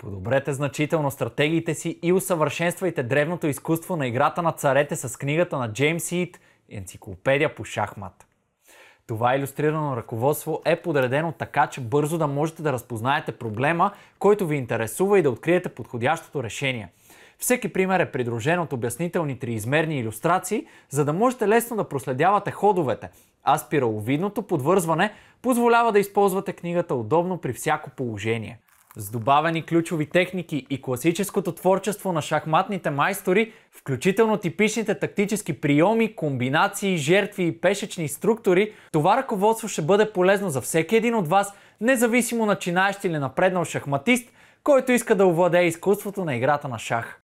Подобрете значително стратегиите си и усъвършенствайте древното изкуство на играта на царете с книгата на Джеймс Ит «Енциклопедия по шахмат». Това иллюстрирано ръководство е подредено така, че бързо да можете да разпознаете проблема, който ви интересува и да откриете подходящото решение. Всеки пример е придружен от обяснителни триизмерни иллюстрации, за да можете лесно да проследявате ходовете, а спираловидното подвързване позволява да използвате книгата удобно при всяко положение. С добавени ключови техники и класическото творчество на шахматните майстори, включително типичните тактически приеми, комбинации, жертви и пешечни структури, това ръководство ще бъде полезно за всеки един от вас, независимо начинаещ или напреднал шахматист, който иска да овладее изкуството на играта на шах.